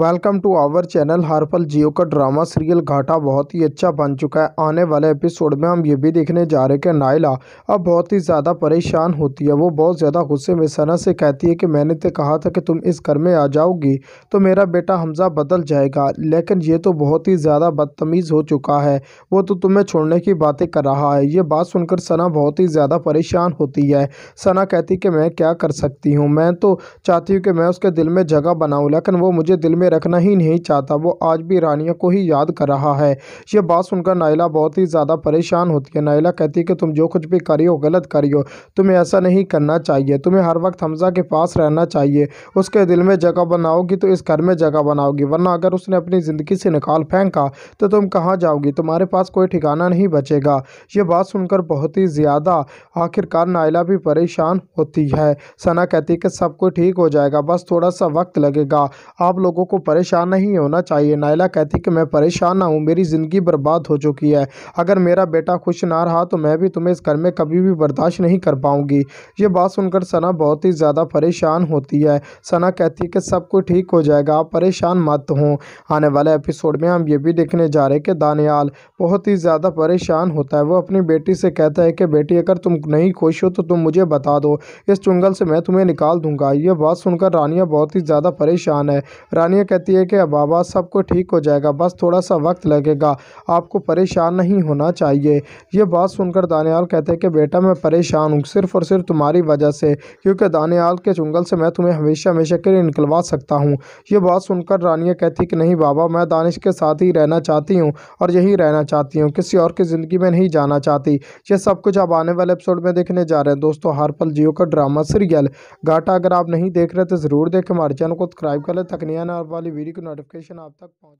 welcome to our channel Har Pal Geo का drama serial घाटा बहुत ही अच्छा बन चुका है आने वाले एपिसोड में हम ये भी देखने जा रहे हैं कि नायला अब बहुत ही ज़्यादा परेशान होती है वो बहुत ज़्यादा गुस्से में सना से कहती है कि मैंने तो कहा था कि तुम इस घर में आ जाओगी तो मेरा बेटा हमजा बदल जाएगा लेकिन ये तो बहुत ही ज़्यादा बदतमीज़ हो चुका है वो तो तुम्हें छोड़ने की बातें कर रहा है ये बात सुनकर सना बहुत ही ज़्यादा परेशान होती है सना कहती कि मैं क्या कर सकती हूँ मैं तो चाहती हूँ कि मैं उसके दिल में जगह बनाऊँ लेकिन वो मुझे दिल में रखना ही नहीं चाहता वो आज भी रानिया को ही याद कर रहा है ये बात सुनकर नायला बहुत ही ज़्यादा परेशान होती है नायला कहती है कि तुम जो कुछ भी करियो गलत करियो तुम्हें ऐसा नहीं करना चाहिए तुम्हें हर वक्त हमजा के पास रहना चाहिए उसके दिल में जगह बनाओगी तो इस घर में जगह बनाओगी वरना अगर उसने अपनी ज़िंदगी से निकाल फेंका तो तुम कहाँ जाओगी तुम्हारे पास कोई ठिकाना नहीं बचेगा ये बात सुनकर बहुत ही ज़्यादा आखिरकार नायला भी परेशान होती है सना कहती है कि सब कुछ ठीक हो जाएगा बस थोड़ा सा वक्त लगेगा आप लोगों लोगों को परेशान नहीं होना चाहिए नायला कहती कि मैं परेशान ना हूँ मेरी ज़िंदगी बर्बाद हो चुकी है अगर मेरा बेटा खुश ना रहा तो मैं भी तुम्हें इस घर में कभी भी बर्दाश्त नहीं कर पाऊँगी ये बात सुनकर सना बहुत ही ज़्यादा परेशान होती है सना कहती है कि सब कुछ ठीक हो जाएगा आप परेशान मत हों आने वाले एपिसोड में हम ये भी देखने जा रहे हैं कि दानियाल बहुत ही ज़्यादा परेशान होता है वो अपनी बेटी से कहता है कि बेटी अगर तुम नहीं खुश हो तो तुम मुझे बता दो इस चुंगल से मैं तुम्हें निकाल दूंगा यह बात सुनकर रानिया बहुत ही ज़्यादा परेशान है रानी सानिया कहती है कि अब बाबा सब कुछ ठीक हो जाएगा बस थोड़ा सा वक्त लगेगा आपको परेशान नहीं होना चाहिए यह बात सुनकर दानियाल कहते हैं कि बेटा मैं परेशान हूँ सिर्फ़ और सिर्फ तुम्हारी वजह से क्योंकि दानियाल के चुंगल से मैं तुम्हें हमेशा हमेशा के लिए निकलवा सकता हूँ यह बात सुनकर रानिया कहती कि नहीं बाबा मैं दानिश के साथ ही रहना चाहती हूँ और यही रहना चाहती हूँ किसी और की ज़िंदगी में नहीं जाना चाहती ये सब कुछ आप आने वाले एपिसोड में देखने जा रहे हैं दोस्तों हर पल जियो का ड्रामा सीरियल घाटा अगर आप नहीं देख रहे तो ज़रूर देखें हमारे चैनल को सब्सक्राइब कर ले तकनिया वाली वीडियो की नोटिफिकेशन आप तक पहुँच